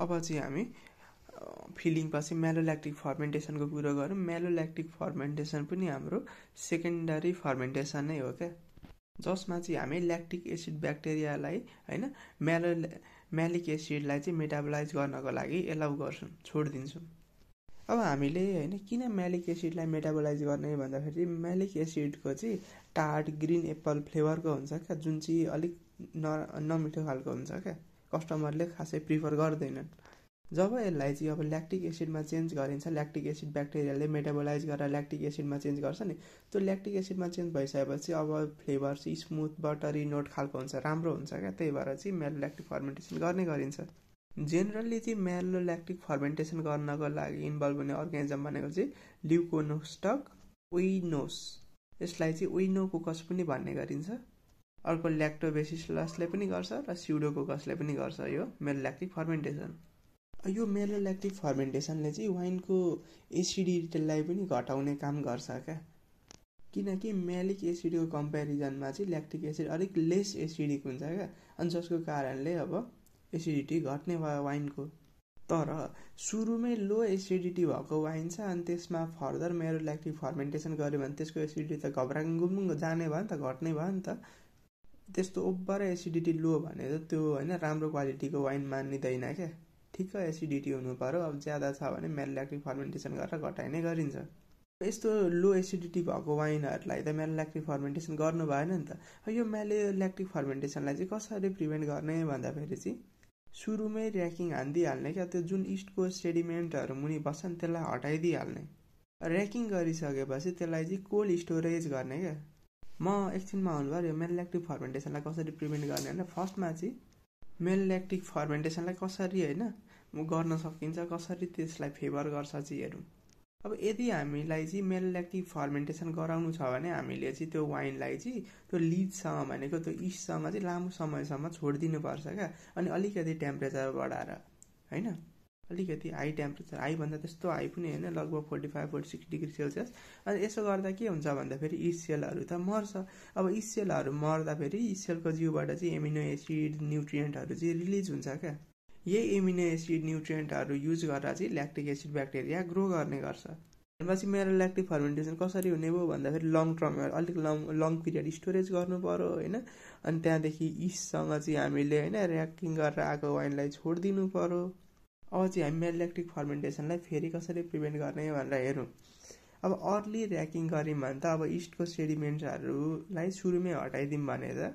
अब चाहिँ हामी फिलिङ पछि मेलोल्याक्टिक फर्मेन्टेसनको कुरो गरौँ मेलोल्याक्टिक फर्मेन्टेसन पनि हाम्रो सेकेन्डरी फर्मेन्टेसन नै हो क्या जसमा चाहिँ हामी ल्याक्टिक एसिड ब्याक्टेरियालाई होइन मेलो म्यालिक एसिडलाई चाहिँ मेटाबोलाइज गर्नको लागि एलाउ गर्छौँ छोडिदिन्छौँ अब हामीले होइन किन म्यालिक एसिडलाई मेटाबोलाइज गर्ने भन्दाखेरि म्यालिक एसिडको चाहिँ टाड ग्रिन एप्पल फ्लेभरको हुन्छ क्या जुन चाहिँ अलिक न नमिठो खालको हुन्छ क्या कस्टमरले खासै प्रिफर गर्दैनन् जब यसलाई चाहिँ अब ल्याक्टिक एसिडमा चेन्ज गरिन्छ ल्याक्टिक एसिड ब्याक्टेरियाले मेटाबोलाइज गरेर ल्याक्टिक एसिडमा चेन्ज गर्छ नि त्यो ल्याक्टिक एसिडमा चेन्ज भइसकेपछि अब फ्लेभर चाहिँ स्मुथ बटरी नोट खालको हुन्छ राम्रो हुन्छ क्या त्यही भएर चाहिँ मेलो ल्याक्टिक फर्मेन्टेसन गर्ने गरिन्छ जेनरली चाहिँ मेलो ल्याक्टिक फर्मेन्टेसन गर्नको लागि इन्भल्भ हुने अर्ग्यानिजम भनेको चाहिँ ल्युकोनोस्टक विनोस यसलाई चाहिँ विनोकोकस पनि भन्ने गरिन्छ अर्को ल्याक्टोबेसिसलसले पनि गर्छ र कसले पनि गर्छ यो मेरो ल्याक्टिक फर्मेन्टेसन यो मेरो ल्याक्टिक फर्मेन्टेसनले चाहिँ वाइनको एसिडिटीलाई पनि घटाउने काम गर्छ क्या किनकि मेलिक एसिडको कम्पेरिजनमा चाहिँ ल्याक्टिक एसिड अलिक लेस एसिडिक हुन्छ क्या अनि जसको कारणले अब एसिडिटी घट्ने भयो वाइनको तर सुरुमै लो एसिडिटी भएको वाइन छ अनि त्यसमा फर्दर मेरो ल्याक्टिक फर्मेन्टेसन गऱ्यो भने त्यसको एसिडिटी त घबराङ गुमुङ जाने भयो नि त घट्ने भयो नि त त्यस्तो ओभर एसिडिटी लो भने त त्यो होइन राम्रो क्वालिटीको वाइन मानिँदैन क्या ठिक्क एसिडिटी हुनु पऱ्यो अब ज्यादा छ भने मेलल्याक्टिक फर्मेन्टेसन गरेर घटाइ नै गरिन्छ यस्तो लो एसिडिटी भएको वाइनहरूलाई त मेलल्याक्टिक फर्मेन्टेसन गर्नु भएन नि त यो मेले ल्याक्टिक फर्मेन्टेसनलाई चाहिँ कसरी प्रिभेन्ट गर्ने भन्दाखेरि चाहिँ सुरुमै ऱ्याकिङ हानिदिइहाल्ने क्या त्यो जुन इस्टको सेडिमेन्टहरू मुनि बस्छन् त्यसलाई हटाइदिइहाल्ने ऱ्याकिङ गरिसकेपछि त्यसलाई चाहिँ कोल्ड स्टोरेज गर्ने क्या म एकछिनमा हल्लुवार पऱ्यो मेल ल्याक्टिभ फर्मेन्टेसनलाई कसरी प्रिभेन्ट गर्ने होइन फर्स्टमा चाहिँ मेल ल्याक्टिभ फर्मेन्टेसनलाई कसरी होइन गर्न सकिन्छ कसरी त्यसलाई फेभर गर्छ चाहिँ हेरौँ अब यदि हामीलाई चाहिँ मेल ल्याक्टिभ फर्मेन्टेसन गराउनु छ भने हामीले चाहिँ त्यो वाइनलाई चाहिँ त्यो लिजसँग भनेको त्यो इस्टसँग चाहिँ लामो समयसम्म छोडिदिनुपर्छ क्या अनि अलिकति टेम्परेचर बढाएर होइन अलिकति हाई टेम्परेचर हाईभन्दा त्यस्तो हाई पनि होइन लगभग forty five forty six degree Celsius अनि यसो गर्दा के हुन्छ भन्दाखेरि इसेलहरू त मर्छ अब इसेलहरू मर्दा फेरि इसेलको जिउबाट चाहिँ एमिनो एसिड न्युट्रियन्टहरू चाहिँ रिलिज हुन्छ क्या यही एमिनो एसिड न्युट्रियन्टहरू युज गरेर चाहिँ ल्याक्टिक एसिड ब्याक्टेरिया ग्रो गर्ने गर्छ भनेपछि मेरो ल्याक्टिक फर्मेन्टेसन कसरी हुने भयो भन्दाखेरि लङ टर्म अलिक लङ लङ पिरियड स्टोरेज गर्नु पऱ्यो होइन अनि त्यहाँदेखि इससँग चाहिँ हामीले होइन ऱ्याकिङ गरेर आएको वाइनलाई छोडिदिनु पऱ्यो अब चाहिँ हामी मेलेक्ट्रिक फर्मेन्टेसनलाई फेरि कसरी प्रिभेन्ट गर्ने भनेर हेरौँ अब अर्ली ऱ्याकिङ गऱ्यौँ भने त अब इस्टको सेडिमेन्ट्सहरूलाई सुरुमै हटाइदिउँ भने त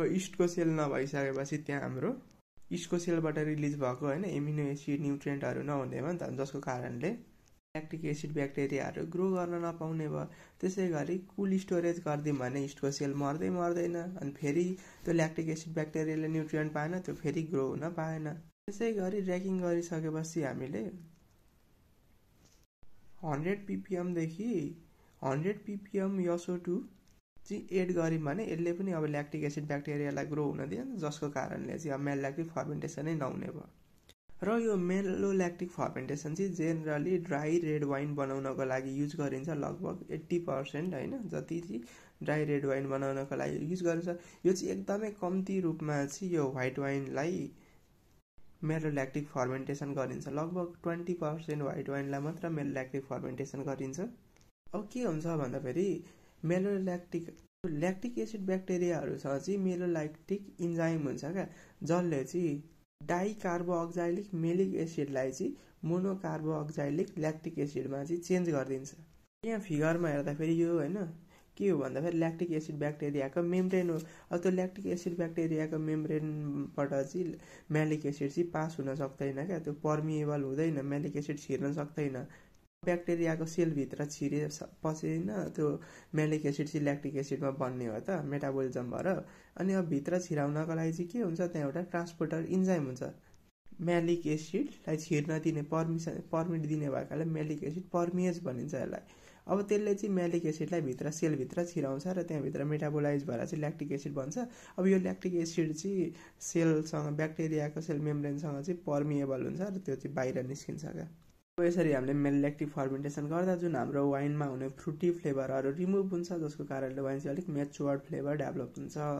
अब इस्टको सेल नभइसकेपछि त्यहाँ हाम्रो इस्टको सेलबाट रिलिज भएको होइन एमिनो एसिड न्युट्रेन्टहरू नहुँदैमा त जसको कारणले ल्याक्टिक एसिड ब्याक्टेरियाहरू ग्रो गर्न नपाउने भयो त्यसै गरी कुल स्टोरेज गरिदिउँ भने इस्टको सेल मर्दै मर्दैन अनि फेरि त्यो ल्याक्टिक एसिड ब्याक्टेरियाले न्युट्रियन्ट पाएन त्यो फेरि ग्रो हुन पाएन त्यसै गरी ऱ्याकिङ गरिसकेपछि हामीले हन्ड्रेड पिपिएमदेखि हन्ड्रेड पिपिएम यसो टू चाहिँ एड गऱ्यौँ भने यसले पनि अब ल्याक्टिक एसिड ब्याक्टेरियालाई ग्रो हुन दिएन जसको कारणले चाहिँ अब मेल ल्याक्टिक फर्मेन्टेसनै नहुने भयो र यो मेलो ल्याक्टिक फर्मेन्टेसन चाहिँ जेनरली ड्राई रेड वाइन बनाउनको लागि युज गरिन्छ लगभग एट्टी पर्सेन्ट होइन जति चाहिँ ड्राई रेड वाइन बनाउनको लागि युज गरिन्छ यो चाहिँ एकदमै कम्ती रूपमा चाहिँ यो वाइट वाइनलाई मेलोल्याक्टिक फर्मेन्टेसन गरिन्छ लगभग ट्वेन्टी पर्सेन्ट वाइट वाइनलाई मात्र मेलोल्याक्टिक फर्मेन्टेसन गरिन्छ अब के हुन्छ भन्दाखेरि मेलोल्याक्टिक ल्याक्टिक एसिड ब्याक्टेरियाहरूसँग चाहिँ मेलोल्याक्टिक इन्जाइम हुन्छ क्या जसले चाहिँ डाइकार्बोअक्जाइलिक मेलिक एसिडलाई चाहिँ मोनोकार्बोअक्जाइलिक ल्याक्टिक एसिडमा चाहिँ चेन्ज गरिदिन्छ यहाँ फिगरमा हेर्दाखेरि यो होइन के हो भन्दाखेरि ल्याक्टिक एसिड ब्याक्टेरियाको मेम्ब्रेन हो अब त्यो ल्याक्टिक एसिड ब्याक्टेरियाको मेम्ब्रेनबाट चाहिँ म्यालिक एसिड चाहिँ पास हुन सक्दैन क्या त्यो पर्मिएबल हुँदैन म्यालिक एसिड छिर्न सक्दैन ब्याक्टेरियाको सेलभित्र छिरे पछि होइन त्यो म्यालिक एसिड चाहिँ ल्याक्टिक एसिडमा बन्ने हो त मेटाबोलिजम भएर अनि अब भित्र छिराउनको लागि चाहिँ के हुन्छ त्यहाँ एउटा ट्रान्सपोर्टर इन्जाइम हुन्छ म्यालिक एसिडलाई छिर्न दिने पर्मिसन पर्मिट दिने भएकाले म्यालिक एसिड पर्मिएज भनिन्छ यसलाई अब त्यसले चाहिँ म्यालिक एसिडलाई भित्र सेलभित्र छिराउँछ र त्यहाँभित्र मेटाबोलाइज भएर चाहिँ ल्याक्टिक एसिड बन्छ अब यो ल्याक्टिक एसिड चाहिँ सेलसँग ब्याक्टेरियाको सेल मेम्ब्रेनसँग चाहिँ पर्मिएबल हुन्छ र त्यो चाहिँ बाहिर निस्किन्छ क्या अब यसरी हामीले मेल्याक्टिक फर्मेन्टेसन गर्दा जुन हाम्रो वाइनमा हुने फ्रुटी फ्लेभरहरू रिमुभ हुन्छ जसको कारणले वाइन चाहिँ अलिक मेच्योर्ड फ्लेभर डेभलप हुन्छ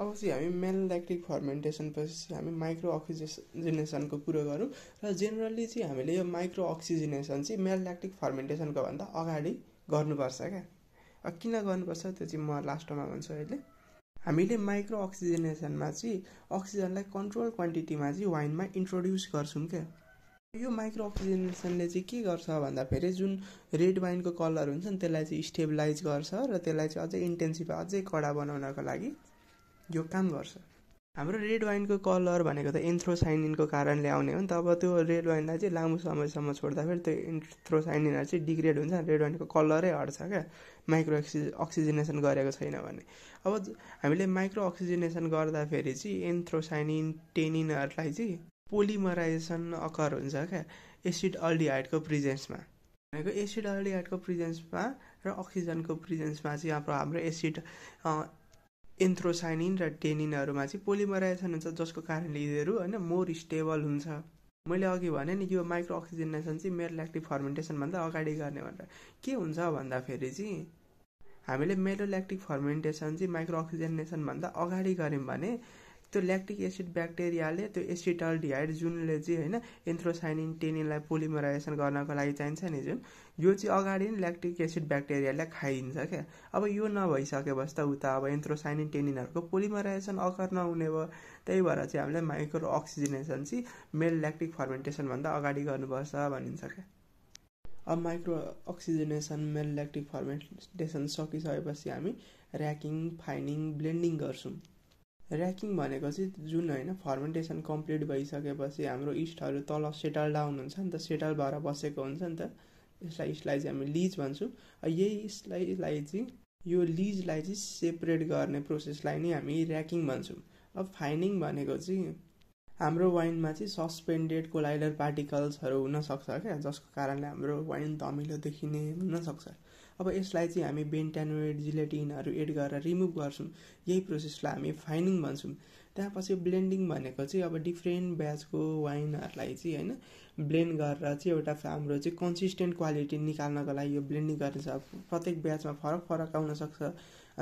अब चाहिँ हामी मेल ल्याक्टिक फर्मेन्टेसन पछि हामी माइक्रो अक्सिजेसनेसनको कुरो गरौँ र जेनरली चाहिँ हामीले यो माइक्रो अक्सिजेनेसन चाहिँ मेल ल्याक्टिक फर्मेन्टेसनको भन्दा अगाडि गर्नुपर्छ क्या किन गर्नुपर्छ त्यो चाहिँ म लास्टमा भन्छु अहिले हामीले माइक्रो अक्सिजेनेसनमा चाहिँ अक्सिजनलाई कन्ट्रोल क्वान्टिटीमा चाहिँ वाइनमा इन्ट्रोड्युस गर्छौँ क्या यो माइक्रो अक्सिजेनेसनले चाहिँ के गर्छ भन्दाखेरि जुन रेड वाइनको कलर हुन्छ नि त्यसलाई चाहिँ स्टेबिलाइज गर्छ र त्यसलाई चाहिँ अझै इन्टेन्सिभ अझै कडा बनाउनको लागि यो काम गर्छ हाम्रो रेड वाइनको कलर भनेको त एन्थ्रोसाइनिनको कारणले आउने हो नि त अब त्यो रेड वाइनलाई चाहिँ लामो समयसम्म छोड्दाखेरि त्यो एन्थ्रोसाइनिनहरू चाहिँ डिग्रेड हुन्छ रेड वाइनको कलरै हट्छ क्या माइक्रो अक्सिजनेसन गरेको छैन भने अब हामीले माइक्रो अक्सिजनेसन गर्दाखेरि चाहिँ एन्थ्रोसाइनिन टेनिनहरूलाई चाहिँ पोलिमराइजेसन अकर हुन्छ क्या एसिड अल्डिहाइडको प्रिजेन्समा भनेको एसिड अल्डिहाइडको प्रिजेन्समा र अक्सिजनको प्रिजेन्समा चाहिँ अब हाम्रो एसिड एन्थ्रोसाइनिन र टेनिनहरूमा चाहिँ पोलिमराइजेसन हुन्छ जसको कारणले यिनीहरू होइन मोर स्टेबल हुन्छ मैले अघि भने नि यो माइक्रो अक्सिजनेसन चाहिँ मेरोल्याक्टिभ फर्मेन्टेसनभन्दा अगाडि गर्ने भनेर के हुन्छ भन्दाखेरि चाहिँ हामीले मेलोल्याक्टिक फर्मेन्टेसन चाहिँ माइक्रो अक्सिजेनेसनभन्दा अगाडि गऱ्यौँ भने त्यो ल्याक्टिक एसिड ब्याक्टेरियाले त्यो एसिटल डिहाइड जुनले चाहिँ होइन एन्थ्रोसाइनिन टेनिनलाई पोलिमराइजेसन गर्नको लागि चाहिन्छ नि जुन यो चाहिँ अगाडि नै ल्याक्टिक एसिड ब्याक्टेरियाले खाइन्छ क्या अब यो नभइसकेपछि त उता अब एन्थ्रोसाइनिन टेनिनहरूको पोलिमराइजेसन अकर नहुने भयो त्यही भएर चाहिँ हामीलाई माइक्रो अक्सिजनेसन चाहिँ मेल ल्याक्टिक फर्मेन्टेसनभन्दा अगाडि गर्नुपर्छ भनिन्छ क्या अब micro oxygenation malolactic fermentation सकिसकेपछि हामी ऱ्याकिङ फाइनिङ ब्लेन्डिङ गर्छौँ ऱ्याकिङ भनेको चाहिँ जुन होइन फर्मेन्टेसन कम्प्लिट भइसकेपछि हाम्रो इस्टहरू तल सेटल डाउन हुन्छ नि त सेटल भएर बसेको हुन्छ नि त यसलाई इस्टलाई चाहिँ हामी लिज भन्छौँ यही इस्टलाई चाहिँ यो लिजलाई चाहिँ सेपरेट गर्ने प्रोसेसलाई नै हामी ऱ्याकिङ भन्छौँ अब फाइनिङ भनेको चाहिँ हाम्रो वाइनमा चाहिँ सस्पेन्डेड कोलाइडर पार्टिकल्सहरू हुनसक्छ क्या जसको कारणले हाम्रो वाइन धमिलो देखिने हुनसक्छ अब यसलाई चाहिँ हामी बेन्टानोइड जिलेटिनहरू एड गरेर रिमुभ गर्छौँ यही प्रोसेसलाई हामी फाइनिङ भन्छौँ त्यहाँपछि ब्लेन्डिङ भनेको चाहिँ अब डिफ्रेन्ट ब्याचको वाइनहरूलाई चाहिँ होइन ब्लेन्ड गरेर चाहिँ एउटा हाम्रो चाहिँ कन्सिस्टेन्ट क्वालिटी निकाल्नको लागि यो ब्लेन्डिङ गरिन्छ प्रत्येक ब्याचमा फरक फरक आउनसक्छ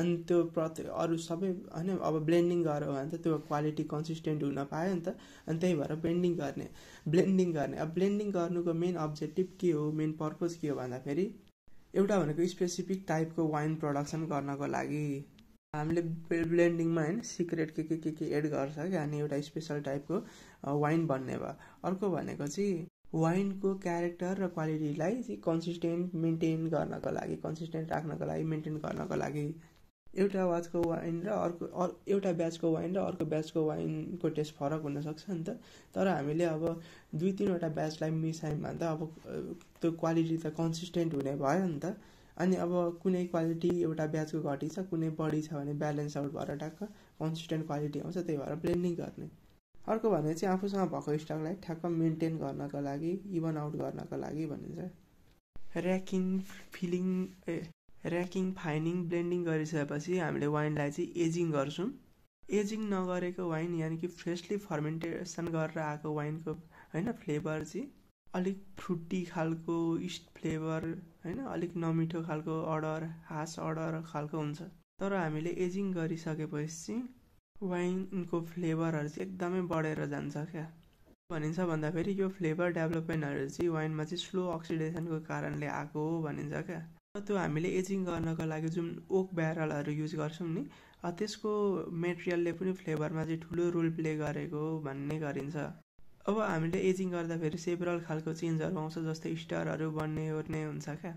अनि त्यो प्रत्येक अरू सबै होइन अब ब्लेन्डिङ गऱ्यो भने त त्यो क्वालिटी कन्सिस्टेन्ट हुन पायो नि त अनि त्यही भएर ब्लेन्डिङ गर्ने ब्लेन्डिङ गर्ने अब ब्लेन्डिङ गर्नुको मेन अब्जेक्टिभ के हो मेन पर्पोज के हो भन्दाखेरि एउटा भनेको स्पेसिफिक टाइपको वाइन प्रडक्सन गर्नको लागि हामीले ब्लेन्डिङमा होइन सिक्रेट के के के के एड गर्छ क्या अनि एउटा स्पेसल टाइपको वाइन बन्ने भयो अर्को भनेको चाहिँ वाइनको क्यारेक्टर र क्वालिटीलाई चाहिँ कन्सिस्टेन्ट मेन्टेन गर्नको लागि कन्सिस्टेन्ट राख्नको लागि मेन्टेन गर्नको लागि एउटा वाचको वाइन र अर्को एउटा ब्याचको वाइन र अर्को ब्याचको वाइनको टेस्ट फरक हुनसक्छ नि त तर हामीले अब दुई तिनवटा ब्याचलाई मिसायौँ भने त अब त्यो क्वालिटी त कन्सिस्टेन्ट हुने भयो नि त अनि अब कुनै क्वालिटी एउटा ब्याचको घटी छ कुनै बढी छ भने ब्यालेन्स आउट भएर ट्याक्क कन्सिस्टेन्ट क्वालिटी आउँछ त्यही भएर ब्लेन्डिङ गर्ने अर्को भने चाहिँ आफूसँग भएको स्टकलाई ठ्याक्क मेन्टेन गर्नको लागि इभन आउट गर्नको लागि भनिन्छ ऱ्याकिङ फिलिङ ए ऱ्याकिङ फाइनिङ ब्लेन्डिङ गरिसकेपछि हामीले वाइनलाई चाहिँ एजिङ गर्छौँ एजिङ नगरेको वाइन यानि कि फ्रेसली फर्मेन्टेसन गरेर आएको वाइनको होइन फ्लेभर चाहिँ अलिक फ्रुटी खालको इस्ट फ्लेभर होइन अलिक नमिठो खालको अर्डर हास अर्डर खालको हुन्छ तर हामीले एजिङ गरिसकेपछि चाहिँ वाइनको फ्लेभरहरू चाहिँ एकदमै बढेर जान्छ क्या भनिन्छ भन्दाखेरि यो फ्लेभर डेभलपमेन्टहरू चाहिँ वाइनमा चाहिँ स्लो अक्सिडेसनको कारणले आएको हो भनिन्छ क्या त्यो हामीले एजिङ गर्नको लागि जुन ओक ब्यारलहरू युज गर्छौँ नि त्यसको मेटेरियलले पनि फ्लेभरमा चाहिँ ठुलो रोल प्ले गरेको भन्ने गरिन्छ अब हामीले एजिङ गर्दाखेरि सेभरल खालको चेन्जहरू आउँछ जस्तै स्टारहरू बन्ने ओर्ने हुन्छ क्या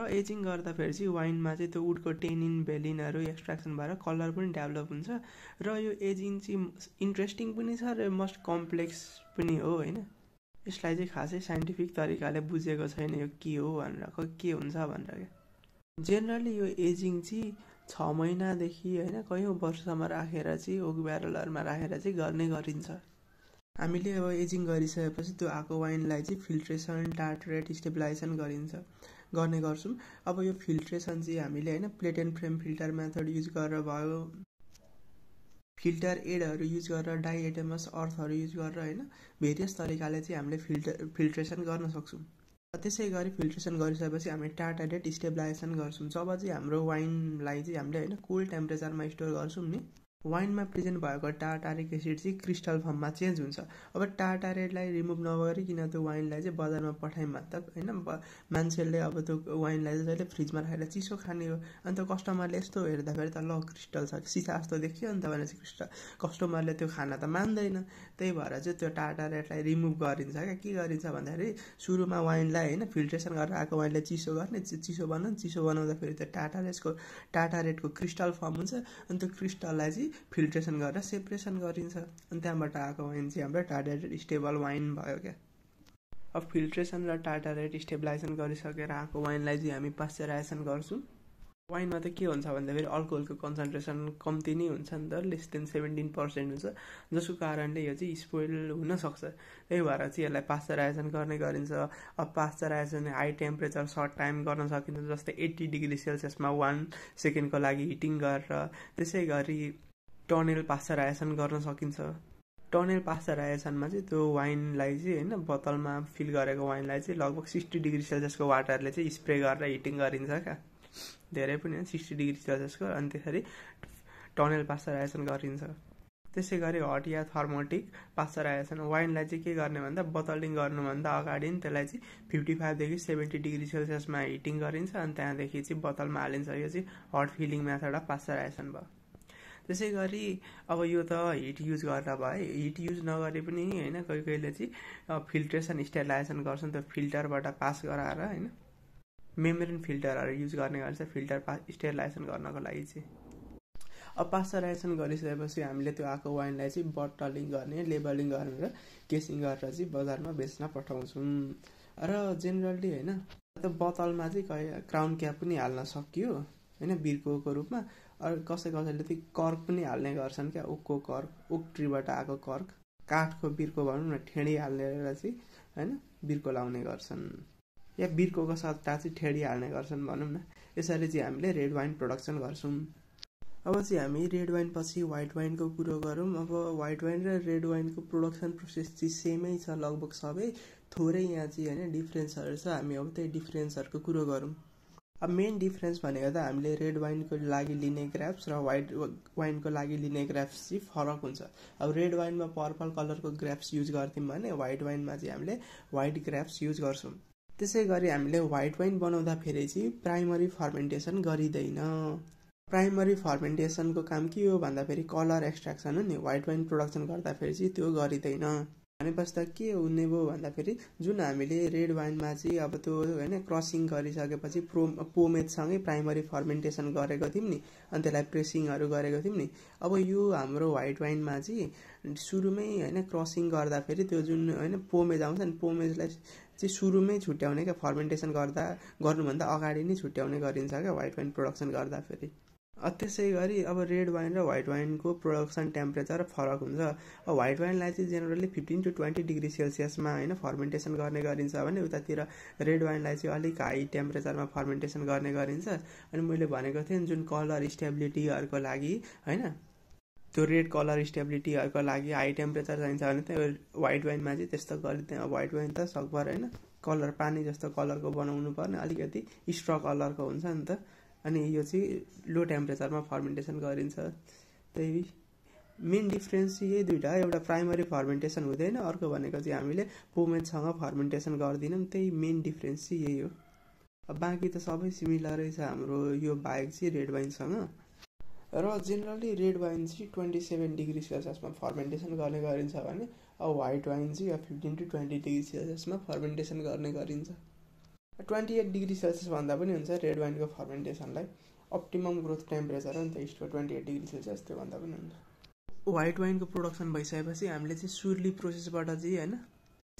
र एजिङ गर्दाखेरि चाहिँ वाइनमा चाहिँ त्यो वुडको टेनिन भेलिनहरू एक्सट्राक्सन भएर कलर पनि डेभलप हुन्छ र यो एजिङ चाहिँ इन्ट्रेस्टिङ पनि छ र मस्ट कम्प्लेक्स पनि हो होइन यसलाई चाहिँ खासै साइन्टिफिक तरिकाले बुझेको छैन यो के हो भनेर के हुन्छ भनेर क्या जेनरली यो एजिङ चाहिँ छ महिनादेखि होइन कयौँ वर्षसम्म राखेर चाहिँ ओग ब्यारलहरूमा राखेर चाहिँ गर्ने गरिन्छ हामीले अब एजिङ गरिसकेपछि त्यो आएको वाइनलाई चाहिँ फिल्ट्रेसन टार्ट्रेट स्टेबिलाइजेसन गरिन्छ गर्ने गर्छौँ अब यो फिल्ट्रेसन चाहिँ हामीले होइन plate and frame filter method use गरेर भयो फिल्टर एडहरू युज गरेर डाइएटेमस अर्थहरू युज गरेर होइन भेरियस तरिकाले चाहिँ हामीले फिल्टर फिल्ट्रेसन गर्न सक्छौँ त्यसै गरी फिल्ट्रेसन गरिसकेपछि हामी टाटा डेट स्टेबलाइजेसन गर्छौँ जब चाहिँ हाम्रो वाइनलाई चाहिँ हामीले होइन कुल टेम्परेचरमा स्टोर गर्छौँ नि वाइनमा प्रेजेन्ट भएको टाटारिक एसिड चाहिँ क्रिस्टल फर्ममा चेन्ज हुन्छ अब टाटारेडलाई रिमुभ नगरिकन त्यो वाइनलाई चाहिँ बजारमा पठायौँ मात्र होइन मान्छेहरूले अब त्यो वाइनलाई चाहिँ जहिले फ्रिजमा राखेर चिसो खाने हो अन्त कस्टमरले यस्तो हेर्दाखेरि त ल क्रिस्टल छ सिसा जस्तो देखियो अन्त चाहिँ क्रिस्टल कस्टमरले त्यो खाना त मान्दैन त्यही भएर चाहिँ त्यो टाटारेडलाई रिमुभ गरिन्छ क्या के गरिन्छ भन्दाखेरि सुरुमा वाइनलाई होइन फिल्ट्रेसन गरेर आएको वाइनलाई चिसो गर्ने चिसो बनाउनु चिसो बनाउँदाखेरि त्यो टाटा टाटारेडको क्रिस्टल फर्म हुन्छ अनि त्यो क्रिस्टललाई चाहिँ फिल्ट्रेसन गरेर सेपरेसन गरिन्छ अनि त्यहाँबाट आएको वाइन चाहिँ हाम्रो टाटा रेड स्टेबल वाइन भयो क्या अब फिल्ट्रेसन र टाटा रेड स्टेबलाइजेसन गरिसकेर आएको वाइनलाई चाहिँ हामी पास्चराइजेसन गर्छौँ वाइनमा त के हुन्छ भन्दाखेरि अल्कोहलको कन्सन्ट्रेसन कम्ती नै हुन्छ नि त लेस देन सेभेन्टिन पर्सेन्ट हुन्छ जसको कारणले यो चाहिँ स्पोइल हुनसक्छ त्यही भएर चाहिँ यसलाई पास्चराइजेसन गर्ने गरिन्छ अब pasteurisation high temperature short time गर्न सकिन्छ जस्तै एट्टी डिग्री सेल्सियसमा वान सेकेन्डको लागि हिटिङ गरेर त्यसै गरी टनेल पास्चराइजेसन गर्न सकिन्छ टनेल पास्चराइजेसनमा चाहिँ त्यो वाइनलाई चाहिँ होइन बोतलमा फिल गरेको वाइनलाई चाहिँ लगभग सिक्सटी डिग्री सेल्सियसको वाटरले चाहिँ स्प्रे गरेर हिटिङ गरिन्छ क्या धेरै पनि होइन सिक्सटी डिग्री सेल्सियसको अनि त्यसरी टनेल पास्चराइजेसन गरिन्छ त्यसै गरी हट या थर्मोटिक पास्चराइजेसन वाइनलाई चाहिँ के गर्ने भन्दा बोतलिङ गर्नुभन्दा अगाडि त्यसलाई चाहिँ फिफ्टी फाइभदेखि सेभेन्टी डिग्री सेल्सियसमा हिटिङ गरिन्छ अनि त्यहाँदेखि चाहिँ बोतलमा हालिन्छ यो चाहिँ hot filling method of pasteurisation भयो त्यसै गरी अब यो त हिट युज गरेर भए हिट युज नगरे पनि होइन कोही कोहीले चाहिँ फिल्ट्रेसन स्टेलाइजेसन गर्छन् त्यो फिल्टरबाट पास गराएर होइन मेम्ब्रेन फिल्टरहरू युज गर्ने गर्छ फिल्टर पास स्टेलाइजेसन गर्नको लागि चाहिँ अब पास्चराइजेसन गरिसकेपछि हामीले त्यो आएको वाइनलाई चाहिँ बटलिङ गर्ने लेबलिङ गरेर केसिङ गरेर चाहिँ बजारमा बेच्न पठाउँछौँ र जेनरली होइन त्यो बोतलमा चाहिँ क्राउन क्याप पनि हाल्न सकियो होइन बिर्कोको रूपमा अरू कसै कसैले त्यो कर्क पनि हाल्ने गर्छन् क्या उखको कर्क उक ट्रीबाट आएको कर्क काठको बिर्को भनौँ न ठेडी हाल्ने चाहिँ होइन बिर्को लाउने गर्छन् या बिर्कोको सट्टा चाहिँ ठेडी हाल्ने गर्छन् भनौँ न यसरी चाहिँ हामीले रेड वाइन प्रोडक्सन गर्छौँ अब चाहिँ हामी रेड वाइन पछि वाइट वाइनको कुरो गरौँ अब वाइट वाइन र रेड वाइनको प्रोडक्सन प्रोसेस चाहिँ सेमै छ लगभग सबै थोरै यहाँ चाहिँ होइन डिफ्रेन्सहरू छ हामी अब त्यही डिफ्रेन्सहरूको कुरो गरौँ अब मेन डिफरेन्स भनेको त हामीले रेड वाइनको लागि लिने ग्राफ्स र वाइट वाइनको लागि लिने ग्राफ्स चाहिँ फरक हुन्छ अब रेड वाइनमा पर्पल कलरको ग्राफ्स युज गर्थ्यौँ भने वाइट वाइनमा चाहिँ हामीले वाइट ग्राफ्स युज गर्छौँ त्यसै गरी हामीले वाइट वाइन बनाउँदाखेरि चाहिँ प्राइमरी फर्मेन्टेसन गरिँदैन प्राइमरी फर्मेन्टेसनको काम के हो भन्दाखेरि कलर एक्सट्र्याक्सन हो नि वाइट वाइन प्रोडक्सन गर्दाखेरि चाहिँ त्यो गरिँदैन हामी बस्दा के हुने भयो भन्दाखेरि जुन हामीले रेड वाइनमा चाहिँ अब त्यो होइन क्रसिङ गरिसकेपछि प्रो पोमेटसँगै प्राइमरी फर्मेन्टेसन गरेको थियौँ नि अनि त्यसलाई प्रेसिङहरू गरेको थियौँ नि अब यो हाम्रो वाइट वाइनमा चाहिँ सुरुमै होइन क्रसिङ गर्दाखेरि त्यो जुन होइन पोमेज आउँछ नि पोमेजलाई चाहिँ सुरुमै छुट्याउने क्या फर्मेन्टेसन गर्दा गर्नुभन्दा अगाडि नै छुट्याउने गरिन्छ क्या वाइट वाइन प्रोडक्सन गर्दाखेरि त्यसै गरी अब रेड वाइन र वाइट वाइनको प्रोडक्सन टेम्परेचर फरक हुन्छ अब व्हाइट वाइनलाई चाहिँ generally fifteen to twenty degree सेल्सियसमा होइन फर्मेन्टेसन गर्ने गरिन्छ भने उतातिर रेड वाइनलाई चाहिँ अलिक हाई टेम्परेचरमा फर्मेन्टेसन गर्ने गरिन्छ अनि मैले भनेको थिएँ जुन कलर स्टेबिलिटीहरूको लागि होइन त्यो रेड कलर स्टेबिलिटीहरूको लागि हाई टेम्परेचर चाहिन्छ भने त्यो व्हाइट वाइनमा चाहिँ त्यस्तो अब व्हाइट वाइन त सकभर होइन कलर पानी जस्तो कलरको बनाउनु पर्ने अलिकति स्ट्र कलरको हुन्छ नि त अनि यो चाहिँ लो टेम्परेचरमा फर्मेन्टेसन गरिन्छ त्यही मेन डिफ्रेन्स चाहिँ यही दुइटा एउटा प्राइमरी फर्मेन्टेसन हुँदैन अर्को भनेको चाहिँ हामीले पोमेन्टसँग फर्मेन्टेसन गर्दैनौँ त्यही मेन डिफ्रेन्स चाहिँ यही हो बाँकी त सबै सिमिलरै छ हाम्रो यो बाहेक चाहिँ रेड वाइनसँग र जेनरली रेड वाइन चाहिँ ट्वेन्टी सेभेन डिग्री सेल्सियसमा फर्मेन्टेसन गर्ने गरिन्छ भने अब वाइट वाइन चाहिँ फिफ्टिन टु ट्वेन्टी डिग्री सेल्सियसमा फर्मेन्टेसन गर्ने गरिन्छ ट्वेन्टी एट डिग्री सेल्सियस भन्दा पनि हुन्छ रेड वाइनको फर्मेन्टेसनलाई अप्टिमम ग्रोथ टेम्परेचर हो नि त इस्टको ट्वेन्टी एट डिग्री सेल्सियस भन्दा पनि हुन्छ व्हाइट वाइनको प्रोडक्सन भइसकेपछि हामीले चाहिँ सुर्ली प्रोसेसबाट चाहिँ होइन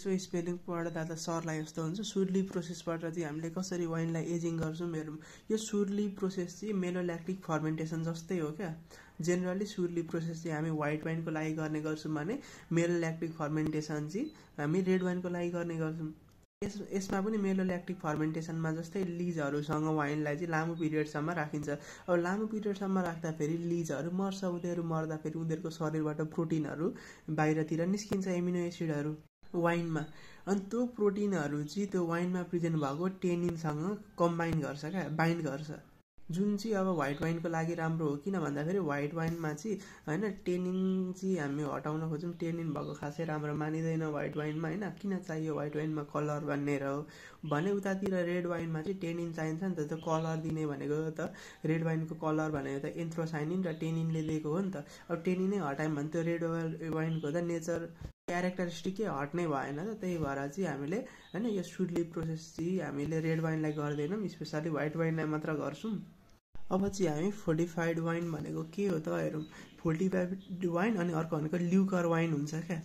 यसो स्पेलिङबाट दादा सरलाई यस्तो हुन्छ सुर्ली प्रोसेसबाट चाहिँ हामीले कसरी वाइनलाई एजिङ गर्छौँ हेरौँ यो सुर्ली प्रोसेस चाहिँ मेलोल्याक्टिक फर्मेन्टेसन जस्तै हो क्या जेनरली सुर्ली प्रोसेस चाहिँ हामी वाइट वाइनको लागि गर्ने गर्छौँ भने मेलोल्याक्टिक फर्मेन्टेसन चाहिँ हामी रेड वाइनको लागि गर्ने गर्छौँ यस यसमा पनि मेलोल्याक्टिक फर्मेन्टेसनमा जस्तै लिजहरूसँग वाइनलाई चाहिँ लामो पिरियडसम्म राखिन्छ अब लामो पिरियडसम्म राख्दाखेरि लिजहरू मर्छ उनीहरू फेरि उनीहरूको शरीरबाट प्रोटिनहरू बाहिरतिर निस्किन्छ एमिनो एसिडहरू वाइनमा अनि त्यो प्रोटिनहरू चाहिँ त्यो वाइनमा प्रेजेन्ट भएको टेनिनसँग कम्बाइन गर्छ क्या बाइन्ड गर्छ जुन चाहिँ अब वाइट वाइनको लागि राम्रो हो किन भन्दाखेरि वाइट वाइनमा चाहिँ होइन टेनिन चाहिँ हामी हटाउन खोज्छौँ टेनिन भएको खासै राम्रो मानिँदैन वाइट वाइनमा होइन किन चाहियो वाइट वाइनमा कलर भनेर हो भने उतातिर रेड वाइनमा चाहिँ टेनिन चाहिन्छ नि त त्यो कलर दिने भनेको त रेड वाइनको कलर भनेको त एन्थ्रोसाइनिन र टेनिनले दिएको हो नि त अब टेनिनै हटायौँ भने त्यो रेड वाइनको त नेचर क्यारेक्टरिस्टिकै हट्नै भएन त त्यही भएर चाहिँ हामीले होइन यो सुडली प्रोसेस चाहिँ हामीले रेड वाइनलाई गर्दैनौँ स्पेसली वाइट वाइनलाई मात्र गर्छौँ अब चाहिँ हामी फोर्टिफाइड वाइन भनेको के हो त हेरौँ फोर्टिफाइड वाइन अनि अर्को भनेको ल्युकर वाइन हुन्छ क्या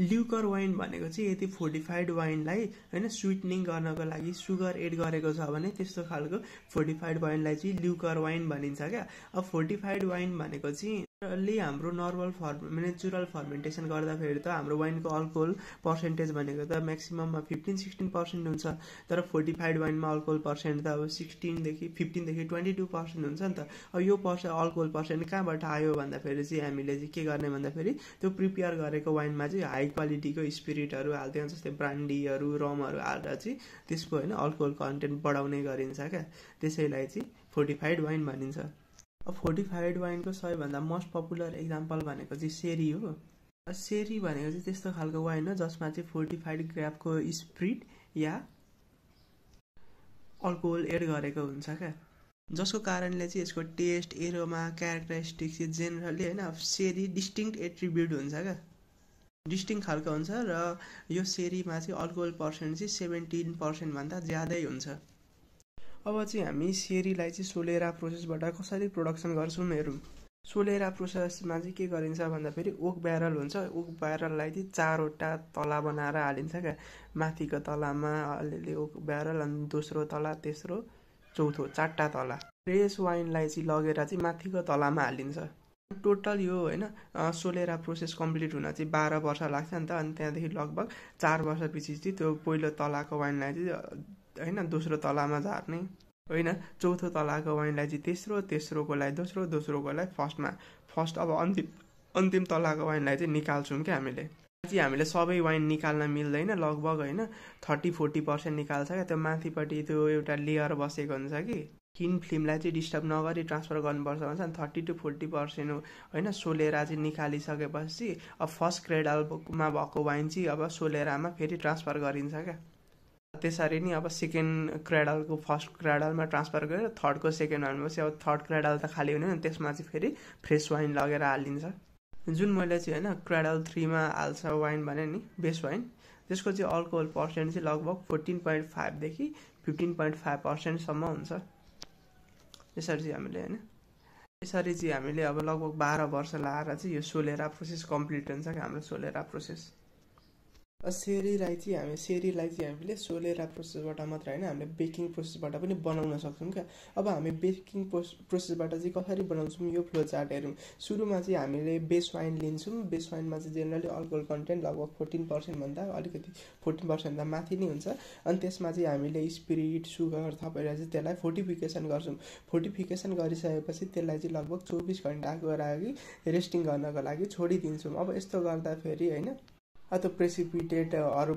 ल्युकर वाइन भनेको चाहिँ यदि फोर्टिफाइड वाइनलाई होइन स्विटनिङ गर्नको लागि सुगर एड गरेको छ भने त्यस्तो खालको फोर्टिफाइड वाइनलाई चाहिँ ल्युकर वाइन भनिन्छ क्या अब फोर्टिफाइड वाइन भनेको चाहिँ ले हाम्रो नर्मल फर्म नेचुरल फर्मेन्टेसन गर्दाखेरि त हाम्रो वाइनको अल्कोहल पर्सेन्टेज भनेको त म्याक्सिमममा फिफ्टिन सिक्सटिन पर्सेन्ट हुन्छ तर फोर्टिफाइड वाइनमा अल्कोहल पर्सेन्ट त अब सिक्सटिनदेखि फिफ्टिनदेखि ट्वेन्टी टू पर्सेन्ट हुन्छ नि त अब यो पर्से अल्कोहल पर्सेन्ट कहाँबाट आयो भन्दाखेरि चाहिँ हामीले चाहिँ के गर्ने भन्दाखेरि त्यो प्रिपेयर गरेको वाइनमा चाहिँ हाई क्वालिटीको स्पिरिटहरू हाल्थ्यौँ जस्तै ब्रान्डीहरू रमहरू हालेर चाहिँ त्यसको होइन अल्कोहल कन्टेन्ट बढाउने गरिन्छ क्या त्यसैलाई चाहिँ फोर्टिफाइड वाइन भनिन्छ अब फोर्टिफाइड वाइनको सबैभन्दा मोस्ट पपुलर इक्जाम्पल भनेको चाहिँ सेरी हो सेरी भनेको चाहिँ त्यस्तो खालको वाइन हो जसमा चाहिँ फोर्टिफाइड ग्राफको स्प्रिट या अल्कोहल एड गरेको हुन्छ क्या जसको कारणले चाहिँ यसको टेस्ट एरोमा क्यारेक्टरिस्टिक्स चाहिँ जेनरली होइन सेरी डिस्टिङ एट्रिब्युट हुन्छ क्या डिस्टिङ खालको हुन्छ र यो सेरीमा चाहिँ अल्कोहल पर्सेन्ट चाहिँ सेभेन्टिन पर्सेन्टभन्दा ज्यादै हुन्छ अब चाहिँ हामी सेरीलाई चाहिँ सोलेरा प्रोसेसबाट कसरी प्रोडक्सन गर्छौँ हेरौँ सोलेरा प्रोसेसमा चाहिँ के गरिन्छ भन्दा फेरि ओक ब्यारल हुन्छ ओक ब्यारललाई चाहिँ चारवटा तला बनाएर हालिन्छ क्या माथिको तलामा अलिअलि ओक ब्यारल अनि दोस्रो तला तेस्रो चौथो चारवटा तला फ्रेस वाइनलाई चाहिँ लगेर चाहिँ माथिको तलामा हालिन्छ टोटल यो होइन सोलेरा प्रोसेस कम्प्लिट हुन चाहिँ बाह्र वर्ष लाग्छ नि त अनि त्यहाँदेखि लगभग चार वर्षपछि चाहिँ त्यो पहिलो तलाको वाइनलाई चाहिँ होइन दोस्रो तलामा झार्ने होइन चौथो तलाको वाइनलाई चाहिँ तेस्रो तेस्रोकोलाई दोस्रो दोस्रोकोलाई फर्स्टमा फर्स्ट अब अन्तिम अन्तिम तलाको वाइनलाई चाहिँ निकाल्छौँ क्या हामीले चाहिँ हामीले सबै वाइन निकाल्न मिल्दैन लगभग होइन थर्टी फोर्टी पर्सेन्ट निकाल्छ क्या त्यो माथिपट्टि त्यो एउटा लेयर बसेको हुन्छ कि किन फिल्मलाई चाहिँ डिस्टर्ब नगरी ट्रान्सफर गर्नुपर्छ भन्छ अनि थर्टी टु फोर्टी पर्सेन्ट होइन सोलेरा चाहिँ निकालिसकेपछि अब फर्स्ट क्रेडलमा भएको वाइन चाहिँ अब सोलेरामा फेरि ट्रान्सफर गरिन्छ क्या त्यसरी नि अब सेकेन्ड क्रेडलको फर्स्ट क्रेडलमा ट्रान्सफर गरेर थर्डको सेकेन्ड चाहिँ अब थर्ड क्रेडल त खाली हुने त्यसमा चाहिँ फेरि फ्रेस वाइन लगेर हालिदिन्छ जुन मैले चाहिँ होइन क्रेडल थ्रीमा हाल्छ वाइन भने नि बेस वाइन त्यसको चाहिँ अल्कोहल पर्सेन्ट चाहिँ लगभग फोर्टिन पोइन्ट फाइभदेखि फिफ्टिन पोइन्ट फाइभ पर्सेन्टसम्म हुन्छ यसरी चाहिँ हामीले होइन यसरी चाहिँ हामीले अब लगभग बाह्र वर्ष लगाएर चाहिँ यो सोलेरा प्रोसेस कम्प्लिट हुन्छ कि हाम्रो सोलेरा प्रोसेस सेरीलाई चाहिँ हामी सेरीलाई चाहिँ हामीले सोले सोलेरा प्रोसेसबाट मात्र होइन हामीले बेकिङ प्रोसेसबाट पनि बनाउन सक्छौँ क्या अब हामी बेकिङ प्रोस प्रोसेसबाट चाहिँ कसरी बनाउँछौँ यो फ्लो चार्ट हेरौँ सुरुमा चाहिँ हामीले बेस वाइन लिन्छौँ बेस वाइनमा चाहिँ जेनरली अल्कोहल कन्टेन्ट लगभग फोर्टिन पर्सेन्टभन्दा अलिकति फोर्टिन पर्सेन्टभन्दा माथि नै हुन्छ अनि त्यसमा चाहिँ हामीले स्पिरिट सुगर थपेर चाहिँ त्यसलाई फोर्टिफिकेसन गर्छौँ फोर्टिफिकेसन गरिसकेपछि त्यसलाई चाहिँ लगभग चौबिस घन्टाको लागि रेस्टिङ गर्नको लागि छोडिदिन्छौँ अब यस्तो गर्दा फेरि होइन अथवा प्रेसिपिटेट अरू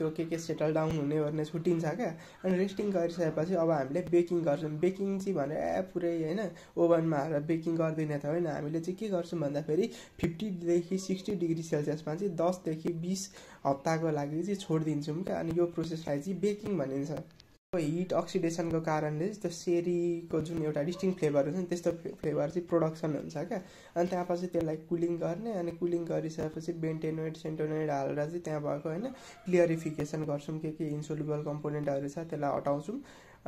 त्यो के के सेटल डाउन हुने भन्ने छुट्टिन्छ क्या अनि रेस्टिङ गरिसकेपछि अब हामीले बेकिङ गर्छौँ बेकिङ चाहिँ भनेर ए पुरै होइन ओभनमा हालेर बेकिङ गरिदिने त होइन हामीले चाहिँ के गर्छौँ भन्दाखेरि फिफ्टीदेखि सिक्सटी डिग्री सेल्सियसमा चाहिँ दसदेखि बिस हप्ताको लागि चाहिँ छोडिदिन्छौँ क्या अनि यो प्रोसेसलाई चाहिँ बेकिङ भनिन्छ हिट अक्सिडेसनको कारणले त्यो सेरीको जुन एउटा डिस्टिङ फ्लेभर हुन्छ नि त्यस्तो फ्लेभर चाहिँ प्रोडक्सन हुन्छ क्या अनि त्यसपछि त्यसलाई कुलिङ गर्ने अनि कुलिङ गरिसकेपछि बेन्टेनोइड सेन्टोनोइड हालेर चाहिँ त्यहाँ भएको होइन क्लियरिफिकेसन गर्छौँ के के इन्सोल्युबल कम्पोनेन्टहरू छ त्यसलाई हटाउँछौँ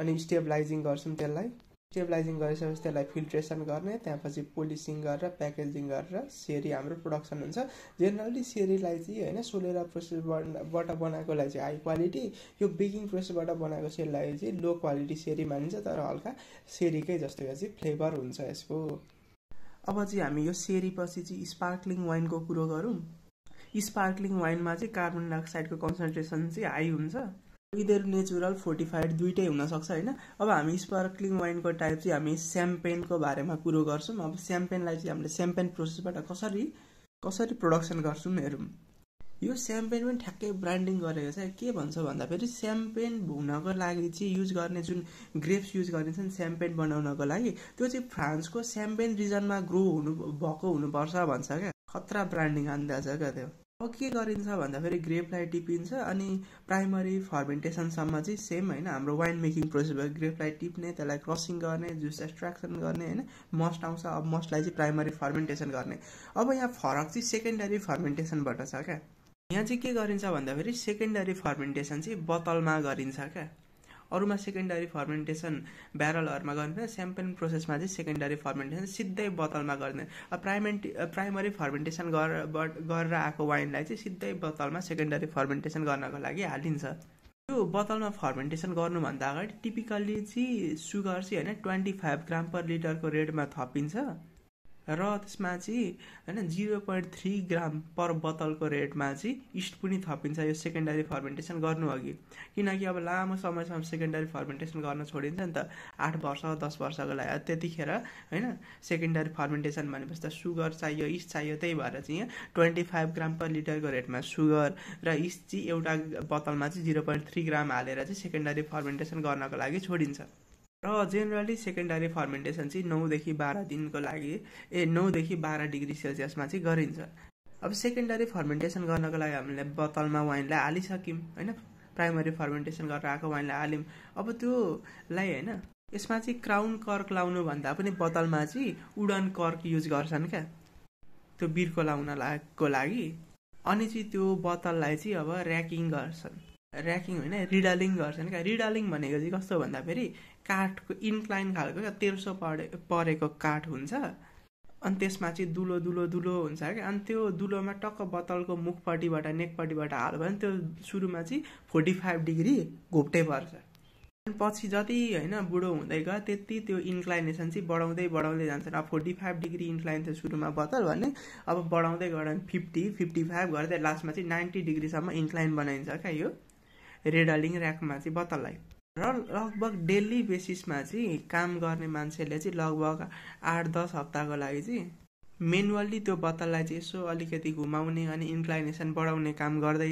अनि स्टेबलाइजिङ गर्छौँ त्यसलाई स्टेबलाइजिङ गरिसकेपछि त्यसलाई फिल्ट्रेसन गर्ने त्यहाँपछि पोलिसिङ गरेर प्याकेजिङ गरेर सेरी हाम्रो प्रोडक्सन हुन्छ जेनरली सेरीलाई चाहिँ होइन सोलेर प्रोसेसबाट बनाएकोलाई चाहिँ हाई क्वालिटी यो बेकिङ प्रोसेसबाट बनाएको सेरीलाई चाहिँ लो क्वालिटी सेरी मानिन्छ तर हल्का सेरीकै जस्तो चाहिँ फ्लेभर हुन्छ यसको अब चाहिँ हामी यो सेरी पछि चाहिँ स्पार्कलिङ वाइनको कुरो गरौँ स्पार्कलिङ वाइनमा चाहिँ कार्बन डाइअक्साइडको कन्सन्ट्रेसन चाहिँ हाई हुन्छ यिनीहरू नेचुरल फोर्टिफाइड दुइटै हुनसक्छ होइन अब हामी स्पार्कलिङ वाइनको टाइप चाहिँ हामी स्याम्पेनको बारेमा कुरो गर्छौँ अब स्याम्पेनलाई चाहिँ हामीले स्याम्पेन प्रोसेसबाट कसरी कसरी प्रोडक्सन गर्छौँ हेरौँ यो स्याम्पेन पनि ठ्याक्कै ब्रान्डिङ गरेको छ के भन्छ भन्दाखेरि स्याम्पेन हुनको लागि चाहिँ युज गर्ने जुन ग्रेप्स युज गरिन्छन् स्याम्पेन बनाउनको लागि त्यो चाहिँ फ्रान्सको स्याम्पेन रिजनमा ग्रो हुनु भएको हुनुपर्छ भन्छ क्या खतरा ब्रान्डिङ अन्दाज क्या त्यो अब के गरिन्छ भन्दाखेरि ग्रेपलाई टिपिन्छ अनि प्राइमरी फर्मेन्टेसनसम्म चाहिँ सेम होइन हाम्रो वाइन मेकिङ प्रोसेस भयो ग्रेपलाई टिप्ने त्यसलाई क्रसिङ गर्ने जुस एक्सट्राक्सन गर्ने होइन मस्ट आउँछ अब मस्टलाई चाहिँ प्राइमरी फर्मेन्टेसन गर्ने अब यहाँ फरक चाहिँ सेकेन्डरी फर्मेन्टेसनबाट छ क्या यहाँ चाहिँ के गरिन्छ भन्दाखेरि सेकेन्डरी फर्मेन्टेसन चाहिँ बोतलमा गरिन्छ क्या अरूमा सेकेन्डरी फर्मेन्टेसन ब्यारलहरूमा गर्ने स्याम्पेन प्रोसेसमा चाहिँ सेकेन्डरी फर्मेन्टेसन सिधै बोतलमा गर्ने प्राइमेन्टी प्राइमरी फर्मेन्टेसन गरेर गरेर आएको वाइनलाई चाहिँ सिधै बोतलमा सेकेन्डरी फर्मेन्टेसन गर्नको लागि हालिन्छ त्यो बोतलमा फर्मेन्टेसन गर्नुभन्दा अगाडि टिपिकल्ली चाहिँ सुगर चाहिँ होइन ट्वेन्टी फाइभ ग्राम पर लिटरको रेटमा थपिन्छ र त्यसमा चाहिँ होइन zero point three gram per बोतलको रेटमा चाहिँ इस्ट पनि थपिन्छ यो सेकेन्डरी फर्मेन्टेसन गर्नु अघि किनकि अब लामो समयसम्म सेकेन्डरी फर्मेन्टेसन गर्न छोडिन्छ नि त आठ वर्ष दस वर्षको लागि त्यतिखेर होइन सेकेन्डरी फर्मेन्टेसन भनेपछि त सुगर चाहियो इस्ट चाहियो त्यही भएर चाहिँ यहाँ ट्वेन्टी फाइभ ग्राम पर लिटरको रेटमा सुगर र इस्ट चाहिँ एउटा बोतलमा चाहिँ जिरो पोइन्ट थ्री ग्राम हालेर चाहिँ सेकेन्डरी फर्मेन्टेसन गर्नको लागि छोडिन्छ र जेनरली सेकेन्डरी फर्मेन्टेसन चाहिँ नौदेखि बाह्र दिनको लागि ए नौदेखि बाह्र डिग्री सेल्सियसमा चाहिँ गरिन्छ अब सेकेन्डरी फर्मेन्टेसन गर्नको लागि हामीले बोतलमा वाइनलाई हालिसक्यौँ होइन प्राइमरी फर्मेन्टेसन गरेर आएको वाइनलाई हाल्यौँ अब त्योलाई होइन यसमा चाहिँ क्राउन कर्क लाउनु भन्दा पनि बोतलमा चाहिँ उडन कर्क युज गर्छन् क्या त्यो बिर्को लाउनको लागि अनि चाहिँ त्यो बोतललाई चाहिँ अब ऱ्याकिङ गर्छन् ऱ्याकिङ होइन रिडलिङ गर्छन् क्या रिडलिङ भनेको चाहिँ कस्तो भन्दाखेरि काठको इन्क्लाइन खालको क्या तेर्सो परे परेको काठ हुन्छ अनि त्यसमा चाहिँ दुलो दुलो दुलो हुन्छ क्या अनि त्यो दुलोमा टक्क बतलको मुखपट्टिबाट नेकपट्टिबाट हाल्यो भने त्यो सुरुमा चाहिँ फोर्टी फाइभ डिग्री घोप्टै पर्छ अनि पछि जति होइन बुढो हुँदै गयो त्यति त्यो इन्क्लाइनेसन चाहिँ बढाउँदै बढाउँदै जान्छ अब फोर्टी फाइभ डिग्री इन्क्लाइन थियो सुरुमा बतल भने अब बढाउँदै गयो भने फिफ्टी फिफ्टी फाइभ गर्दै लास्टमा चाहिँ नाइन्टी डिग्रीसम्म इन्क्लाइन बनाइन्छ क्या यो रेडलिङ ऱ्याकमा चाहिँ बतललाई र लगभग डेली बेसिसमा चाहिँ काम गर्ने मान्छेले चाहिँ लगभग आठ दस हप्ताको लागि चाहिँ मेनुअल्ली त्यो बत्तललाई चाहिँ यसो अलिकति घुमाउने अनि इन्क्लाइनेसन बढाउने काम गर्दै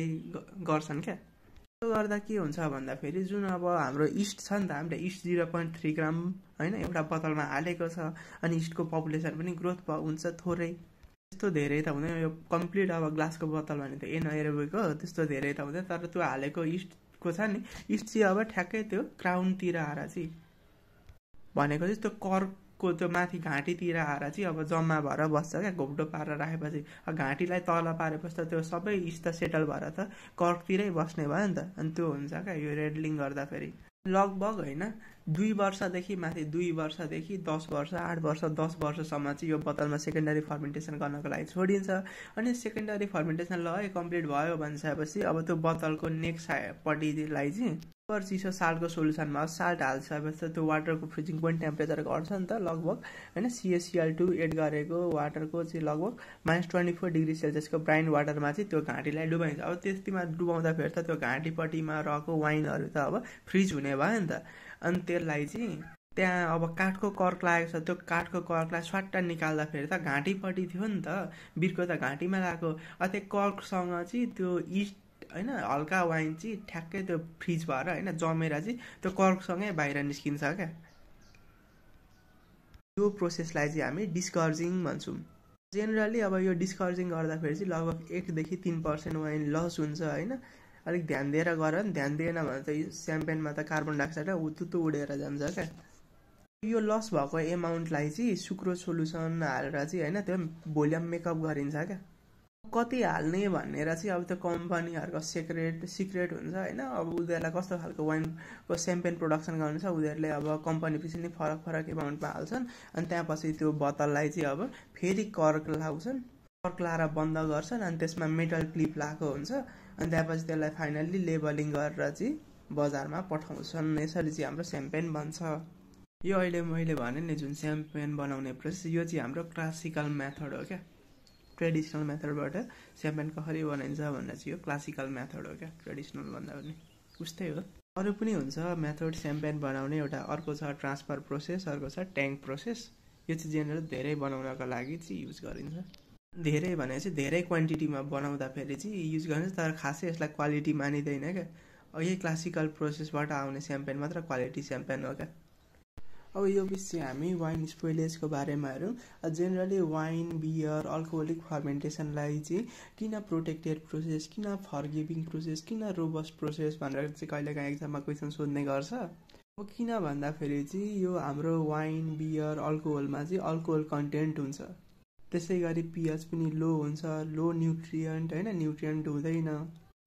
गर्छन् क्या त्यो गर्दा के हुन्छ भन्दाखेरि जुन अब हाम्रो इस्ट छ नि त हामीले yeast zero point three gram होइन एउटा बतलमा हालेको छ अनि इस्टको पपुलेसन पनि ग्रोथ हुन्छ थोरै त्यस्तो धेरै त हुँदैन यो कम्प्लिट अब ग्लासको बत्तल भने त एन एरोबिक हो त्यस्तो धेरै त हुँदैन तर त्यो हालेको इस्ट को छ नि इस्ट चाहिँ अब ठ्याक्कै त्यो क्राउनतिर आएर चाहिँ भनेको चाहिँ त्यो करको त्यो माथि घाँटीतिर आएर चाहिँ अब जम्मा भएर बस्छ क्या घोप्टो पारेर राखेपछि घाँटीलाई तल पारेपछि त त्यो सबै इस्ट सेटल भएर त कर्कतिरै बस्ने भयो नि त अनि त्यो हुन्छ क्या यो रेडलिङ गर्दाखेरि लगभग होइन दुई वर्षदेखि माथि दुई वर्षदेखि दस वर्ष आठ वर्ष दस वर्षसम्म चाहिँ यो बोतलमा सेकेन्डरी फर्मेन्टेसन गर्नको लागि छोडिन्छ अनि सेकेन्डरी फर्मेन्टेसन ल कम्प्लिट भयो भनिसकेपछि अब त्यो बोतलको पट्टिलाई चाहिँ ओभर चिसो साल्टको सोल्युसनमा साल्ट हाल्छ त्यो वाटरको फ्रिजिङ पोइन्ट टेम्परेचर घट्छ नि त लगभग होइन सिएसिएल टू एड गरेको वाटरको चाहिँ लगभग माइनस ट्वेन्टी फोर डिग्री सेल्सियसको ब्राइन वाटरमा चाहिँ त्यो घाँटीलाई डुबाइन्छ अब त्यतिमा डुबाउँदाखेरि त त्यो घाँटीपट्टिमा रहेको वाइनहरू त अब फ्रिज हुने भयो नि त अनि त्यसलाई चाहिँ त्यहाँ अब काठको कर्क लागेको छ त्यो काठको कर्कलाई स्वाट्टा निकाल्दाखेरि त घाँटीपट्टि थियो नि त बिर्को त घाँटीमा लगाएको अनि त्यो कर्कसँग चाहिँ त्यो इस्ट होइन हल्का वाइन चाहिँ ठ्याक्कै त्यो फ्रिज भएर होइन जमेर चाहिँ त्यो कर्कसँगै बाहिर निस्किन्छ क्या यो प्रोसेसलाई चाहिँ हामी डिस्कर्जिङ भन्छौँ जेनरली अब यो डिस्कर्जिङ गर्दाखेरि चाहिँ लगभग एकदेखि तिन पर्सेन्ट वाइन लस हुन्छ होइन अलिक ध्यान दिएर गर ध्यान दिएन भने त यो स्याम्पेनमा त कार्बन डाइअक्साइड र उडेर जान्छ क्या यो लस भएको एमाउन्टलाई चाहिँ सुक्रो सोल्युसन हालेर चाहिँ होइन त्यो भोल्युम मेकअप गरिन्छ क्या कति हाल्ने भनेर चाहिँ अब त्यो कम्पनीहरूको सिक्रेट सिक्रेट हुन्छ होइन अब उनीहरूलाई कस्तो खालको वाइनको सेम्पेन प्रडक्सन गर्नु छ उनीहरूले अब कम्पनी पछि नै फरक फरक एमाउन्टमा हाल्छन् अनि त्यहाँपछि त्यो बतललाई चाहिँ अब फेरि कर्क लाउँछन् कर्क लाएर बन्द गर्छन् अनि त्यसमा मेटल क्लिप लगाएको हुन्छ अनि त्यहाँपछि त्यसलाई फाइनल्ली लेबलिङ गरेर चाहिँ बजारमा पठाउँछन् यसरी चाहिँ हाम्रो सेम्पेन बन्छ यो अहिले मैले भने नि जुन स्याम्पेन बनाउने प्रोसेस यो चाहिँ हाम्रो क्लासिकल मेथड हो क्या ट्रेडिसनल मेथडबाट स्याम्पेन कसरी बनाइन्छ भन्दा चाहिँ यो क्लासिकल मेथड हो क्या ट्रेडिसनल भन्दा पनि उस्तै हो अरू पनि हुन्छ मेथड स्याम्पेन बनाउने एउटा अर्को छ ट्रान्सफर प्रोसेस अर्को छ ट्याङ्क प्रोसेस यो चाहिँ जेनरल धेरै बनाउनको लागि चाहिँ युज गरिन्छ धेरै भने चाहिँ धेरै क्वान्टिटीमा बनाउँदाखेरि चाहिँ युज गरिन्छ तर खासै यसलाई क्वालिटी मानिँदैन क्या यही क्लासिकल प्रोसेसबाट आउने स्याम्पेन मात्र क्वालिटी स्याम्पेन हो क्या अब यो विषय हामी वाइन स्पोइलेजको बारेमा हेरौँ जेनरली वाइन बियर अल्कोहोलिक फर्मेन्टेसनलाई चाहिँ किन प्रोटेक्टेड प्रोसेस किन फर्गिभिङ प्रोसेस किन रोबस्ट प्रोसेस भनेर चाहिँ कहिलेकाहीँ एक्जाममा क्वेसन सोध्ने गर्छ अब किन भन्दाखेरि चाहिँ यो हाम्रो वाइन बियर अल्कोहोलमा चाहिँ अल्कोहोल कन्टेन्ट हुन्छ त्यसै गरी पिएच पनि लो हुन्छ लो न्युट्रियन्ट होइन न्युट्रियन्ट हुँदैन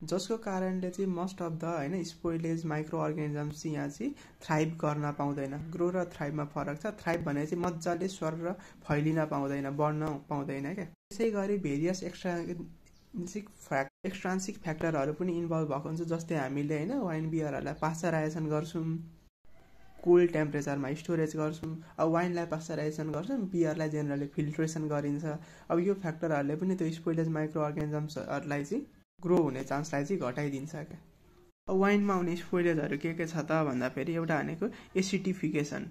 जसको कारणले चाहिँ मोस्ट अफ द होइन स्पोइलेज माइक्रो अर्गानिजम्स चाहिँ यहाँ चाहिँ थ्राइभ गर्न पाउँदैन ग्रो र थ्राइभमा फरक छ थ्राइभ भने चाहिँ मजाले स्वर र फैलिन पाउँदैन बढ्न पाउँदैन क्या त्यसै गरी भेरियस एक्सट्रान्सिक फ्याक्ट एक्सट्रान्सिक फ्याक्टरहरू पनि इन्भल्भ भएको हुन्छ जस्तै हामीले होइन वाइन बियरहरूलाई पाश्चराइजेसन गर्छौँ कुल टेम्परेचरमा स्टोरेज गर्छौँ अब वाइनलाई पाश्चराइजेसन गर्छौँ बियरलाई जेनरली फिल्ट्रेसन गरिन्छ अब यो फ्याक्टरहरूले पनि त्यो स्पोइलेज माइक्रो अर्गानिजम्सहरूलाई चाहिँ ग्रो हुने चान्सलाई चाहिँ घटाइदिन्छ क्या वाइनमा आउने स्पोइलेजहरू के के छ त भन्दा फेरि एउटा भनेको एसिडिफिकेसन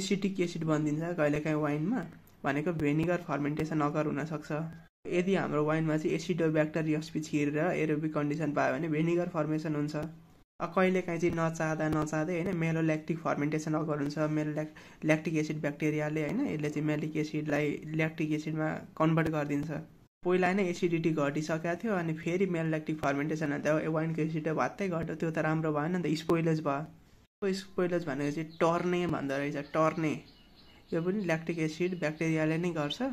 एसिडिक एसिड बनिदिन्छ कहिलेकाहीँ वाइनमा भनेको भेनिगर फर्मेन्टेसन अकर हुनसक्छ यदि हाम्रो वाइनमा चाहिँ एसिडो ब्याक्टेरियस्पी छिरेर एरोबिक कन्डिसन पायो भने भेनिगर फर्मेसन हुन्छ कहिलेकाहीँ चाहिँ नचाहँदा नचाहँदै होइन मेलो ल्याक्टिक फर्मेन्टेसन अगर हुन्छ मेलो ल्याक् ल्याक्टिक एसिड ब्याक्टेरियाले होइन यसले चाहिँ मेलिक एसिडलाई ल्याक्टिक एसिडमा कन्भर्ट गरिदिन्छ पहिला नै एसिडिटी घटिसकेको थियो अनि फेरि मेललेक्टिक फर्मेन्टेसन अन्त वाइनको एसिड भत्तै घट्यो त्यो त राम्रो भएन नि त स्पोइलेज भयो स्पोइलेज भनेको चाहिँ टर्ने भन्दो रहेछ टर्ने यो पनि ल्याक्टिक एसिड ब्याक्टेरियाले नै गर्छ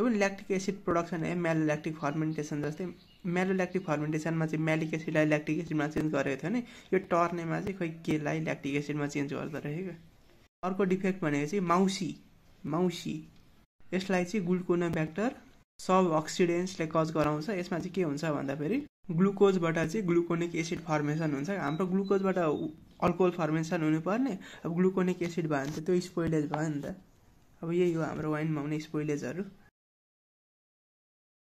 यो पनि ल्याक्टिक एसिड प्रोडक्सन ए ल्याक्टिक फर्मेन्टेसन जस्तै म्यालोल्याक्टिक फर्मेन्टेसनमा चाहिँ म्यालिक एसिडलाई ल्याक्टिक एसिडमा चेन्ज गरेको थियो नि यो टर्नेमा चाहिँ खोइ केलाई ल्याक्टिक एसिडमा चेन्ज गर्दो क्या अर्को डिफेक्ट भनेको चाहिँ माउसी माउसी यसलाई चाहिँ गुल्कोना ब्याक्टर सब अक्सिडेन्ट्सले कज गराउँछ यसमा चाहिँ के हुन्छ भन्दाखेरि ग्लुकोजबाट चाहिँ ग्लुकोनिक एसिड फर्मेसन हुन्छ हाम्रो ग्लुकोजबाट अल्कोहल फर्मेसन हुनुपर्ने अब ग्लुकोनिक एसिड भयो भने त त्यो स्पोइलेज भयो नि त अब यही हो हाम्रो वाइनमा हुने स्पोइलेजहरू